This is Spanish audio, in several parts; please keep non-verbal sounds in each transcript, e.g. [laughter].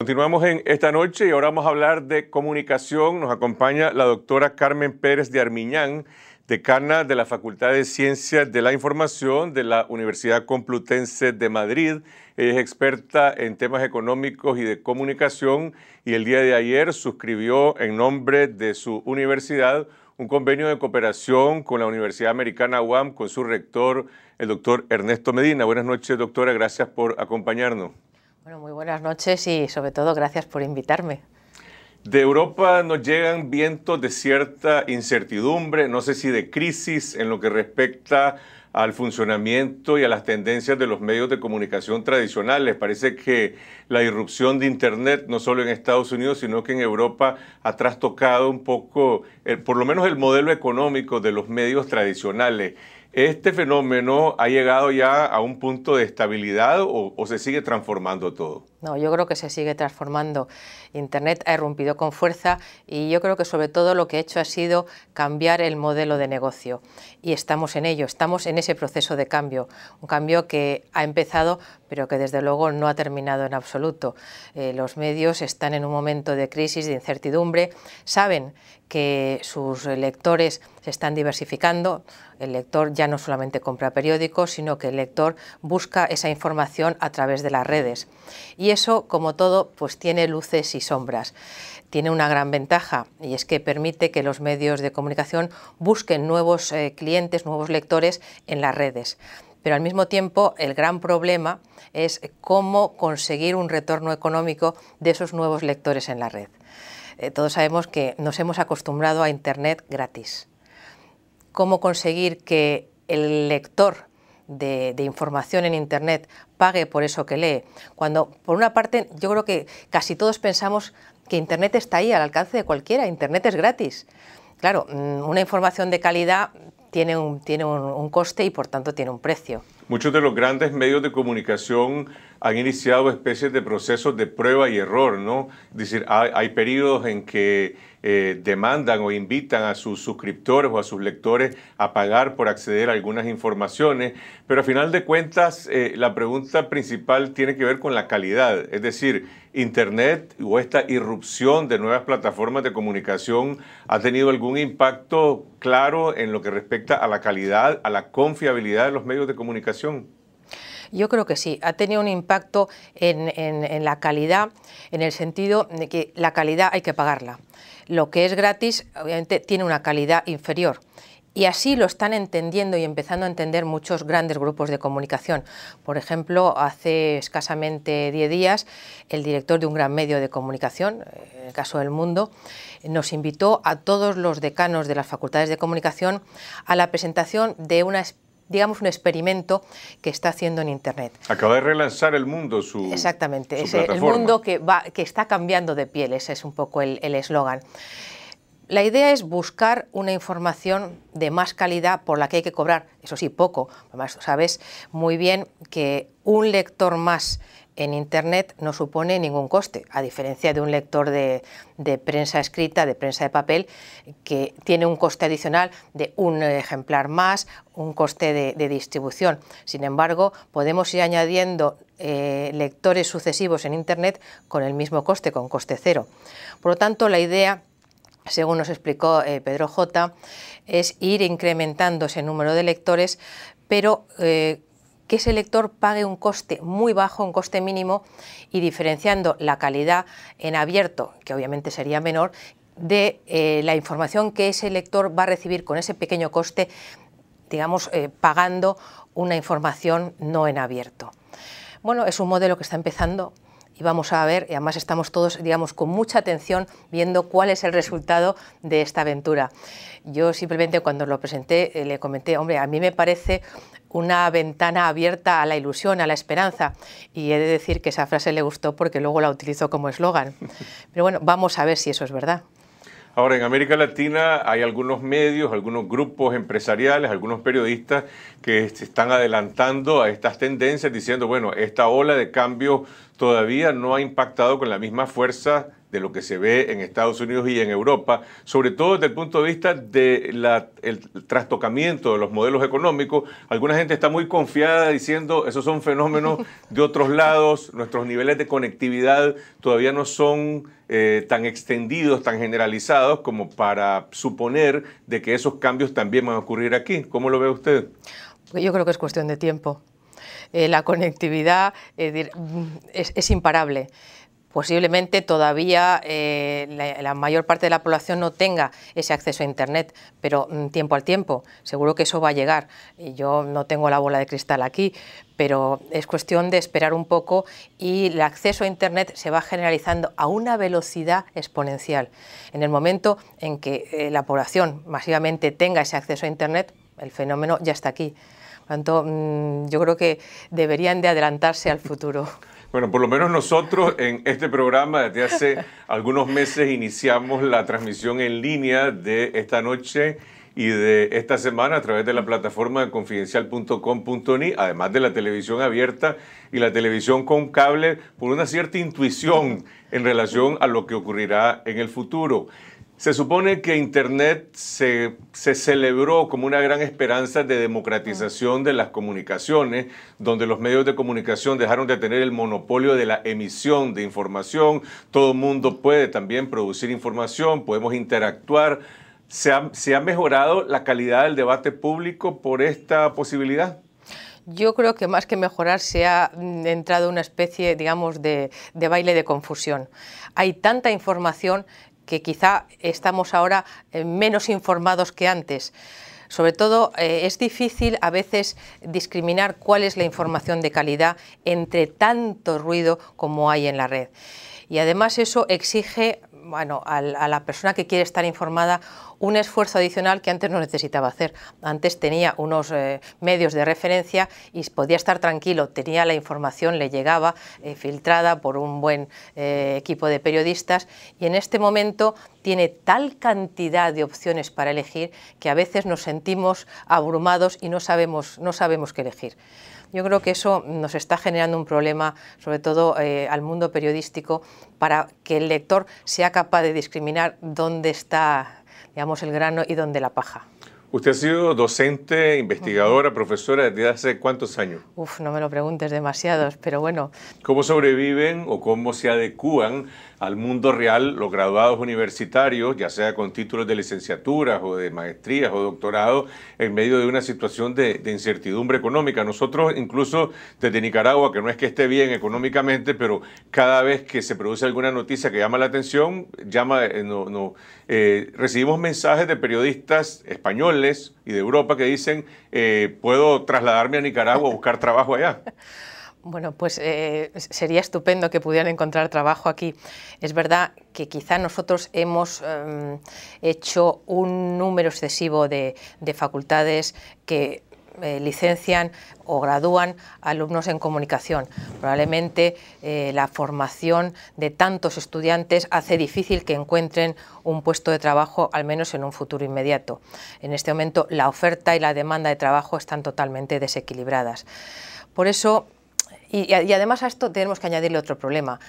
Continuamos en esta noche y ahora vamos a hablar de comunicación. Nos acompaña la doctora Carmen Pérez de Armiñán, decana de la Facultad de Ciencias de la Información de la Universidad Complutense de Madrid. Ella es experta en temas económicos y de comunicación y el día de ayer suscribió en nombre de su universidad un convenio de cooperación con la Universidad Americana UAM, con su rector, el doctor Ernesto Medina. Buenas noches, doctora. Gracias por acompañarnos. Bueno, muy buenas noches y sobre todo gracias por invitarme. De Europa nos llegan vientos de cierta incertidumbre, no sé si de crisis en lo que respecta al funcionamiento y a las tendencias de los medios de comunicación tradicionales. Parece que la irrupción de Internet, no solo en Estados Unidos, sino que en Europa, ha trastocado un poco, eh, por lo menos el modelo económico de los medios tradicionales. ¿Este fenómeno ha llegado ya a un punto de estabilidad o, se sigue transformando todo? No, yo creo que se sigue transformando. Internet ha irrumpido con fuerza y yo creo que sobre todo lo que ha hecho ha sido cambiar el modelo de negocio. Y estamos en ello, estamos en ese proceso de cambio. Un cambio que ha empezado, pero que desde luego no ha terminado en absoluto. Eh, los medios están en un momento de crisis, de incertidumbre, saben que sus lectores se están diversificando. El lector ya no solamente compra periódicos, sino que el lector busca esa información a través de las redes. Y y eso, como todo, pues tiene luces y sombras. Tiene una gran ventaja y es que permite que los medios de comunicación busquen nuevos eh, clientes, nuevos lectores en las redes pero al mismo tiempo el gran problema es cómo conseguir un retorno económico de esos nuevos lectores en la red. Eh, todos sabemos que nos hemos acostumbrado a Internet gratis. ¿Cómo conseguir que el lector de, información en Internet pague por eso que lee. Cuando, por una parte, yo creo que casi todos pensamos que Internet está ahí, al alcance de cualquiera, Internet es gratis. Claro, mm, una información de calidad tiene un, tiene un, coste y por tanto tiene un precio. Muchos de los grandes medios de comunicación han iniciado especies de procesos de prueba y error, ¿no? Es decir, hay periodos en que eh, demandan o invitan a sus suscriptores o a sus lectores a pagar por acceder a algunas informaciones, pero a final de cuentas eh, la pregunta principal tiene que ver con la calidad, es decir, Internet o esta irrupción de nuevas plataformas de comunicación ha tenido algún impacto claro en lo que respecta a la calidad, a la confiabilidad de los medios de comunicación. Yo creo que sí, ha tenido un impacto en, la calidad, en el sentido de que la calidad hay que pagarla lo que es gratis obviamente tiene una calidad inferior. Y así lo están entendiendo y empezando a entender muchos grandes grupos de comunicación. Por ejemplo, hace escasamente 10 días, el director de un gran medio de comunicación, en el caso del mundo, nos invitó a todos los decanos de las facultades de comunicación a la presentación de una digamos, un experimento que está haciendo en Internet. Acaba de relanzar el mundo su. Exactamente, es el mundo que, va, que está cambiando de piel, ese es un poco el eslogan. La idea es buscar una información de más calidad por la que hay que cobrar, eso sí, poco. Además, sabes muy bien que un lector más en Internet no supone ningún coste, a diferencia de un lector de, prensa escrita, de prensa de papel, que tiene un coste adicional de un ejemplar más, un coste de, distribución. Sin embargo, podemos ir añadiendo eh, lectores sucesivos en Internet con el mismo coste, con coste cero. Por lo tanto, la idea según nos explicó eh, Pedro J, es ir incrementando ese número de lectores, pero eh, que ese lector pague un coste muy bajo, un coste mínimo, y diferenciando la calidad en abierto, que obviamente sería menor, de eh, la información que ese lector va a recibir con ese pequeño coste, digamos, eh, pagando una información no en abierto. Bueno, es un modelo que está empezando y vamos a ver, y además estamos todos, digamos, con mucha atención viendo cuál es el resultado de esta aventura. Yo simplemente cuando lo presenté eh, le comenté, hombre, a mí me parece una ventana abierta a la ilusión, a la esperanza. Y he de decir que esa frase le gustó porque luego la utilizó como eslogan. Pero bueno, vamos a ver si eso es verdad. Ahora, en América Latina hay algunos medios, algunos grupos empresariales, algunos periodistas que se están adelantando a estas tendencias diciendo, bueno, esta ola de cambio todavía no ha impactado con la misma fuerza de lo que se ve en Estados Unidos y en Europa, sobre todo desde el punto de vista del trastocamiento de los modelos económicos. Alguna gente está muy confiada diciendo, esos son fenómenos [laughs] de otros lados, nuestros niveles de conectividad todavía no son eh, tan extendidos, tan generalizados, como para suponer de que esos cambios también van a ocurrir aquí. ¿Cómo lo ve usted? yo creo que es cuestión de tiempo. Eh, la conectividad es, es imparable Posiblemente todavía eh, la, mayor parte de la población no tenga ese acceso a Internet, pero mm, tiempo al tiempo, seguro que eso va a llegar. Y yo no tengo la bola de cristal aquí, pero es cuestión de esperar un poco y el acceso a Internet se va generalizando a una velocidad exponencial. En el momento en que eh, la población masivamente tenga ese acceso a Internet, el fenómeno ya está aquí. Por tanto, mm, yo creo que deberían de adelantarse al futuro. [laughs] Bueno, por lo menos nosotros en este programa desde hace [laughs] algunos meses iniciamos la transmisión en línea de esta noche y de esta semana a través de la plataforma de confidencial.com.ni, además de la televisión abierta y la televisión con cable, por una cierta intuición en relación a lo que ocurrirá en el futuro. Se supone que Internet se, celebró como una gran esperanza de democratización de las comunicaciones, donde los medios de comunicación dejaron de tener el monopolio de la emisión de información. Todo el mundo puede también producir información, podemos interactuar. ¿Se ha, mejorado la calidad del debate público por esta posibilidad? yo creo que más que mejorar se ha mm, entrado una especie, digamos, de, baile de confusión. Hay tanta información que quizá estamos ahora eh, menos informados que antes. Sobre todo eh, es difícil a veces discriminar cuál es la información de calidad entre tanto ruido como hay en la red. Y además eso exige bueno, a, la persona que quiere estar informada un esfuerzo adicional que antes no necesitaba hacer. Antes tenía unos eh, medios de referencia y podía estar tranquilo, tenía la información, le llegaba eh, filtrada por un buen eh, equipo de periodistas y en este momento tiene tal cantidad de opciones para elegir que a veces nos sentimos abrumados y no sabemos, no sabemos qué elegir. Yo creo que eso nos está generando un problema, sobre todo eh, al mundo periodístico, para que el lector sea capaz de discriminar dónde está digamos, el grano y dónde la paja. Usted ha sido docente, investigadora, profesora desde hace cuántos años? Uf, no me lo preguntes demasiados, pero bueno. ¿Cómo sobreviven o cómo se adecúan al mundo real los graduados universitarios, ya sea con títulos de licenciaturas o de maestrías o doctorado, en medio de una situación de, incertidumbre económica. Nosotros incluso desde Nicaragua, que no es que esté bien económicamente, pero cada vez que se produce alguna noticia que llama la atención, llama, eh, eh, recibimos mensajes de periodistas españoles y de Europa que dicen, eh, puedo trasladarme a Nicaragua a buscar trabajo allá. [laughs] Bueno, pues eh, sería estupendo que pudieran encontrar trabajo aquí. Es verdad que quizá nosotros hemos em, hecho un número excesivo de, facultades que eh, licencian o gradúan alumnos en comunicación. Probablemente eh, la formación de tantos estudiantes hace difícil que encuentren un puesto de trabajo, al menos en un futuro inmediato. En este momento la oferta y la demanda de trabajo están totalmente desequilibradas. Por eso y, además a esto tenemos que añadirle otro problema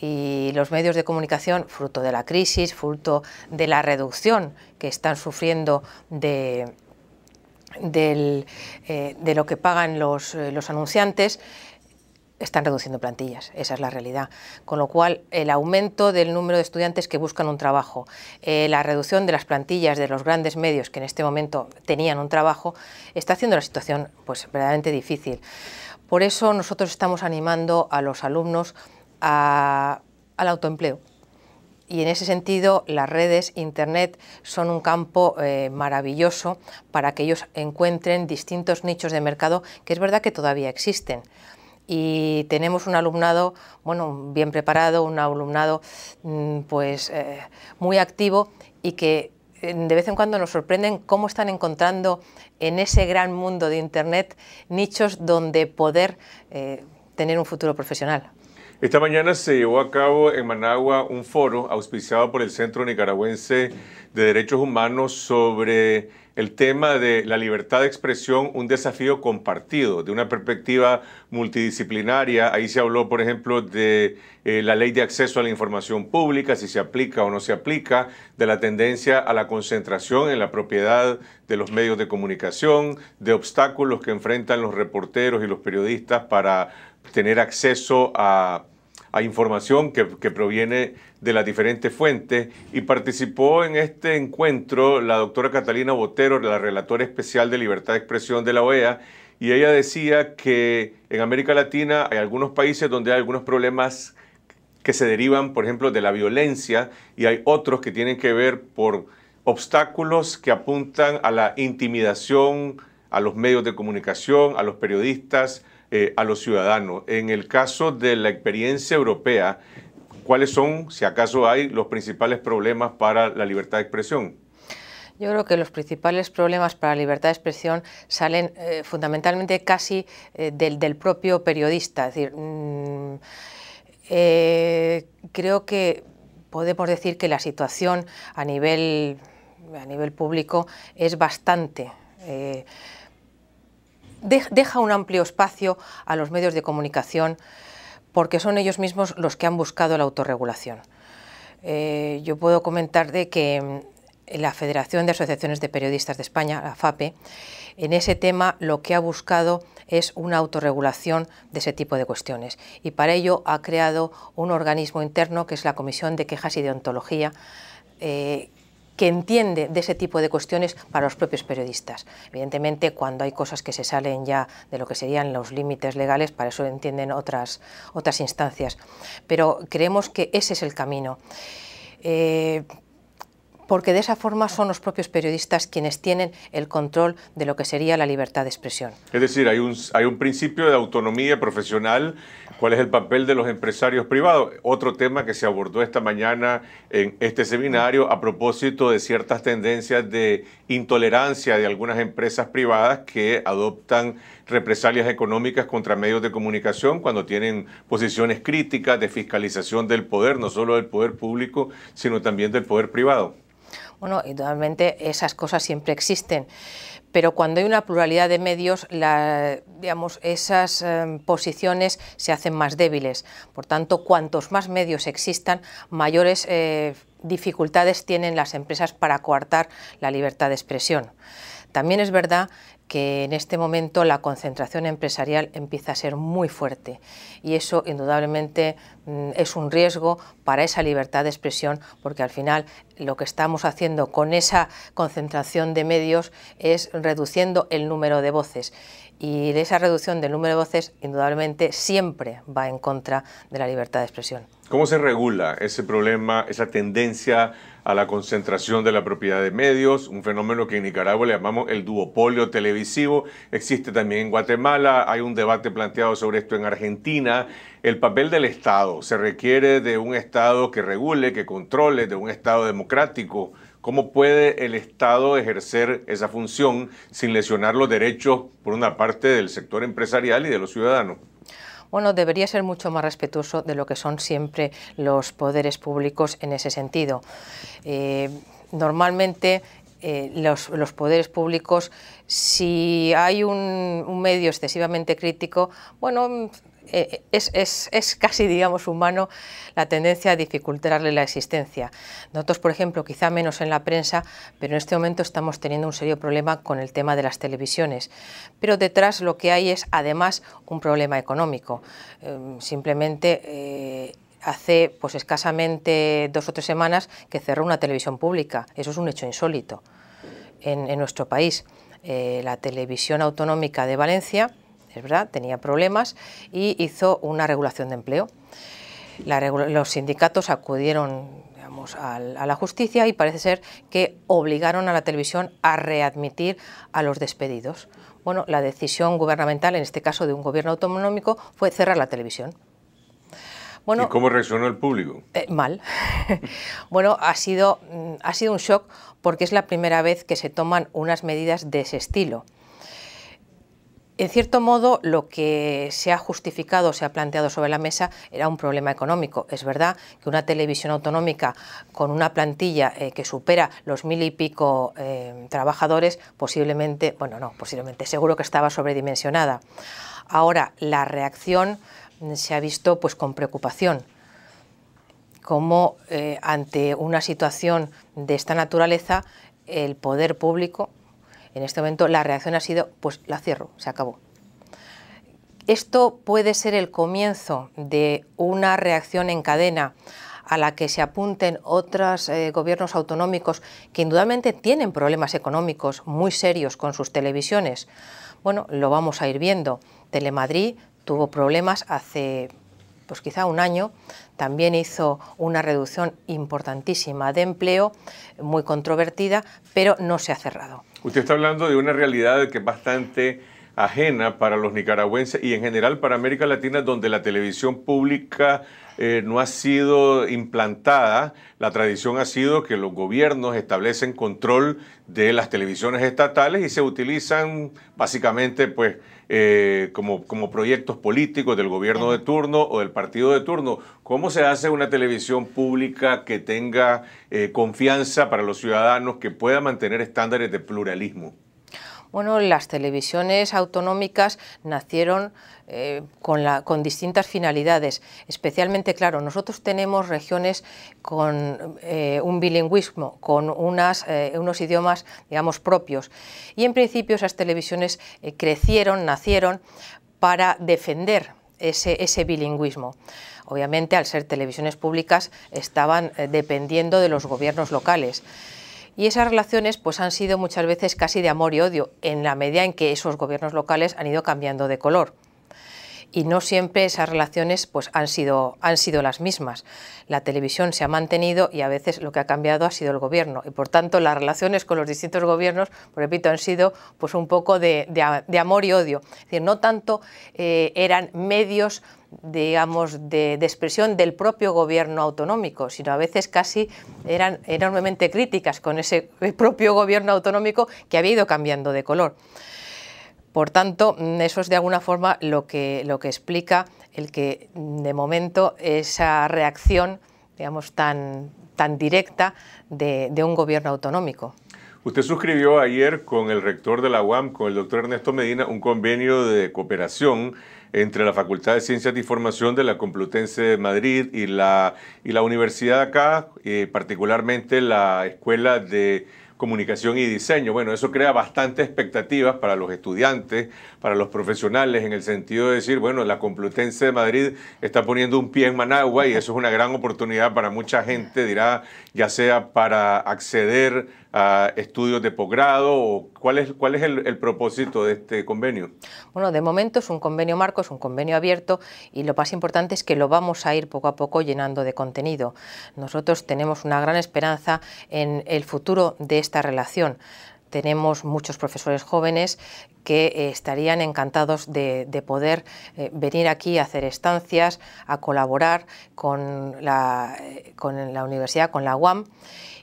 y los medios de comunicación, fruto de la crisis, fruto de la reducción que están sufriendo de, eh, lo que pagan eh, los, anunciantes, están reduciendo plantillas, esa es la realidad. Con lo cual, el aumento del número de estudiantes que buscan un trabajo, eh, la reducción de las plantillas de los grandes medios que en este momento tenían un trabajo, está haciendo la situación pues, verdaderamente difícil. Por eso nosotros estamos animando a los alumnos al autoempleo. Y en ese sentido, las redes, Internet, son un campo eh, maravilloso para que ellos encuentren distintos nichos de mercado, que es verdad que todavía existen y tenemos un alumnado bueno bien preparado un alumnado mm, pues eh, muy activo y que de vez en cuando nos sorprenden cómo están encontrando en ese gran mundo de Internet nichos donde poder eh, tener un futuro profesional. Esta mañana se llevó a cabo en Managua un foro auspiciado por el Centro Nicaragüense de Derechos Humanos sobre el tema de la libertad de expresión, un desafío compartido, de una perspectiva multidisciplinaria. Ahí se habló, por ejemplo, de eh, la ley de acceso a la información pública, si se aplica o no se aplica, de la tendencia a la concentración en la propiedad de los medios de comunicación, de obstáculos que enfrentan los reporteros y los periodistas para tener acceso a, información que, que, proviene de las diferentes fuentes y participó en este encuentro la doctora Catalina Botero, la relatora especial de libertad de expresión de la OEA, y ella decía que en América Latina hay algunos países donde hay algunos problemas que se derivan, por ejemplo, de la violencia y hay otros que tienen que ver por obstáculos que apuntan a la intimidación, a los medios de comunicación, a los periodistas, eh, a los ciudadanos. En el caso de la experiencia europea, ¿cuáles son, si acaso hay, los principales problemas para la libertad de expresión? Yo creo que los principales problemas para la libertad de expresión salen eh, fundamentalmente casi eh, del, propio periodista. Es decir, mm, creo que podemos decir que la situación a nivel, a nivel público es bastante deja un amplio espacio a los medios de comunicación porque son ellos mismos los que han buscado la autorregulación. Eh, yo puedo comentar de que mm, la Federación de Asociaciones de Periodistas de España, la FAPE, en ese tema lo que ha buscado es una autorregulación de ese tipo de cuestiones y para ello ha creado un organismo interno que es la Comisión de Quejas y Deontología, eh, que entiende de ese tipo de cuestiones para los propios periodistas. Evidentemente, cuando hay cosas que se salen ya de lo que serían los límites legales, para eso entienden otras, otras instancias. Pero creemos que ese es el camino. Eh, porque de esa forma son los propios periodistas quienes tienen el control de lo que sería la libertad de expresión. Es decir, hay un, principio de autonomía profesional, cuál es el papel de los empresarios privados. Otro tema que se abordó esta mañana en este seminario a propósito de ciertas tendencias de intolerancia de algunas empresas privadas que adoptan represalias económicas contra medios de comunicación cuando tienen posiciones críticas de fiscalización del poder, no solo del poder público, sino también del poder privado. Bueno, totalmente, esas cosas siempre existen, pero cuando hay una pluralidad de medios, digamos, esas eh, posiciones se hacen más débiles. Por tanto, cuantos más medios existan, mayores eh, dificultades tienen las empresas para coartar la libertad de expresión. También es verdad que en este momento la concentración empresarial empieza a ser muy fuerte y eso indudablemente mm, es un riesgo para esa libertad de expresión porque al final lo que estamos haciendo con esa concentración de medios es reduciendo el número de voces y esa reducción del número de voces indudablemente siempre va en contra de la libertad de expresión. ¿Cómo se regula ese problema, esa tendencia a la concentración de la propiedad de medios, un fenómeno que en Nicaragua le llamamos el duopolio televisivo, existe también en Guatemala, hay un debate planteado sobre esto en Argentina, el papel del Estado, se requiere de un Estado que regule, que controle, de un Estado democrático. ¿Cómo puede el Estado ejercer esa función sin lesionar los derechos, por una parte, del sector empresarial y de los ciudadanos? bueno, debería ser mucho más respetuoso de lo que son siempre los poderes públicos en ese sentido. Eh, normalmente eh, los, poderes públicos, si hay un, un, medio excesivamente crítico, bueno, eh, es, casi, digamos, humano la tendencia a dificultarle la existencia. Nosotros, por ejemplo, quizá menos en la prensa, pero en este momento estamos teniendo un serio problema con el tema de las televisiones. Pero detrás lo que hay es, además, un problema económico. Em, simplemente... Eh, hace pues escasamente dos o tres semanas que cerró una televisión pública. Eso es un hecho insólito en, nuestro país. Eh, la televisión autonómica de Valencia es verdad, tenía problemas y hizo una regulación de empleo. los sindicatos acudieron digamos, a, la justicia y parece ser que obligaron a la televisión a readmitir a los despedidos. Bueno, la decisión gubernamental, en este caso de un gobierno autonómico, fue cerrar la televisión. Bueno, ¿Y cómo reaccionó el público? Eh, mal. [laughs] bueno, ha sido, mm, ha sido un shock porque es la primera vez que se toman unas medidas de ese estilo. En cierto modo, lo que se ha justificado, se ha planteado sobre la mesa, era un problema económico. Es verdad que una televisión autonómica con una plantilla eh, que supera los mil y pico eh, trabajadores, posiblemente, bueno, no, posiblemente, seguro que estaba sobredimensionada. Ahora, la reacción se ha visto pues con preocupación como eh, ante una situación de esta naturaleza el poder público en este momento la reacción ha sido, pues la cierro, se acabó. Esto puede ser el comienzo de una reacción en cadena a la que se apunten otros eh, gobiernos autonómicos que indudablemente tienen problemas económicos muy serios con sus televisiones. Bueno, lo vamos a ir viendo. Telemadrid tuvo problemas hace pues quizá un año, también hizo una reducción importantísima de empleo, muy controvertida, pero no se ha cerrado. Usted está hablando de una realidad que es bastante ajena para los nicaragüenses y en general para América Latina, donde la televisión pública eh, no ha sido implantada. La tradición ha sido que los gobiernos establecen control de las televisiones estatales y se utilizan básicamente pues eh, como, proyectos políticos del gobierno de turno o del partido de turno. ¿Cómo se hace una televisión pública que tenga eh, confianza para los ciudadanos, que pueda mantener estándares de pluralismo? Bueno, las televisiones autonómicas nacieron eh, con, distintas finalidades. Especialmente, claro, nosotros tenemos regiones con eh, un bilingüismo, con eh, unos idiomas, digamos, propios. Y en principio esas televisiones crecieron, nacieron para defender ese, bilingüismo. Obviamente, al ser televisiones públicas, estaban dependiendo de los gobiernos locales. Y esas relaciones pues, han sido muchas veces casi de amor y odio, en la medida en que esos gobiernos locales han ido cambiando de color y no siempre esas relaciones pues, han, sido, han sido las mismas. La televisión se ha mantenido y a veces lo que ha cambiado ha sido el gobierno y por tanto las relaciones con los distintos gobiernos, pues, repito, han sido pues, un poco de, amor y odio. no tanto eh, eran medios digamos, de, de, expresión del propio gobierno autonómico, sino a veces casi eran enormemente críticas con ese eh, propio gobierno autonómico que había ido cambiando de color. Por tanto, mm, eso es de alguna forma lo que, lo que explica el que mm, de momento esa reacción digamos, tan, tan directa de, un gobierno autonómico. Usted suscribió ayer con el rector de la UAM, con el doctor Ernesto Medina, un convenio de cooperación entre la Facultad de Ciencias de Información de la Complutense de Madrid y la, y la universidad acá, eh, particularmente la Escuela de comunicación y diseño. Bueno, eso crea bastantes expectativas para los estudiantes, para los profesionales, en el sentido de decir, bueno, la Complutense de Madrid está poniendo un pie en Managua y eso es una gran oportunidad para mucha gente, dirá, ya sea para acceder estudios de posgrado? ¿Cuál es, cuál es el, propósito de este convenio? Bueno, de momento es un convenio marco, es un convenio abierto y lo más importante es que lo vamos a ir poco a poco llenando de contenido. Nosotros tenemos una gran esperanza en el futuro de esta relación. Tenemos muchos profesores jóvenes que eh, estarían encantados de, poder eh, venir aquí a hacer estancias, a colaborar con la eh, universidad, con la UAM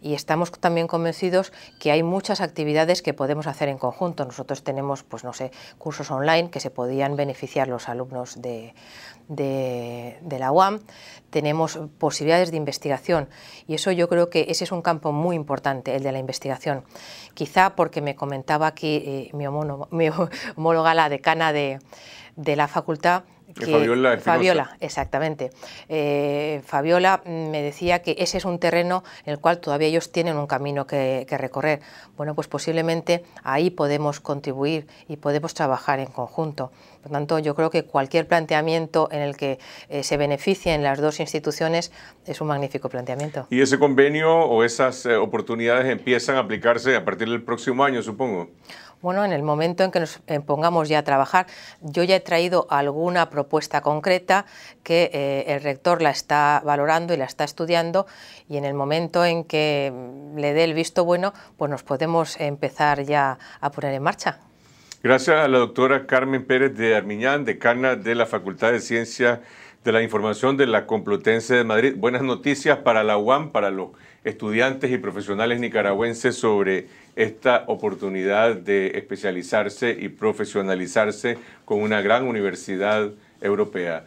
y estamos también convencidos que hay muchas actividades que podemos hacer en conjunto. Nosotros tenemos, pues no sé, cursos online que se podían beneficiar los alumnos de, la UAM, tenemos posibilidades de investigación y eso yo creo que ese es un campo muy importante, el de la investigación. Quizá porque me comentaba aquí eh, mi, [laughs] homóloga, la decana de la facultad, Fabiola. exactamente. Eh, Fabiola mm, me decía que ese es un terreno en el cual todavía ellos tienen un camino que, recorrer. Bueno, pues posiblemente ahí podemos contribuir y podemos trabajar en conjunto. Por tanto, yo creo que cualquier planteamiento en el que eh, se beneficien las dos instituciones es un magnífico planteamiento. ¿Y ese convenio o esas eh, oportunidades empiezan a aplicarse a partir del próximo año, supongo? Bueno, en el momento en que nos pongamos ya a trabajar, yo ya he traído alguna propuesta concreta que eh, el rector la está valorando y la está estudiando y en el momento en que le dé el visto bueno, pues nos podemos empezar ya a poner en marcha. Gracias a la doctora Carmen Pérez de Armiñán, decana de la Facultad de Ciencias de la información de la Complutense de Madrid. Buenas noticias para la UAM, para los estudiantes y profesionales nicaragüenses sobre esta oportunidad de especializarse y profesionalizarse con una gran universidad europea.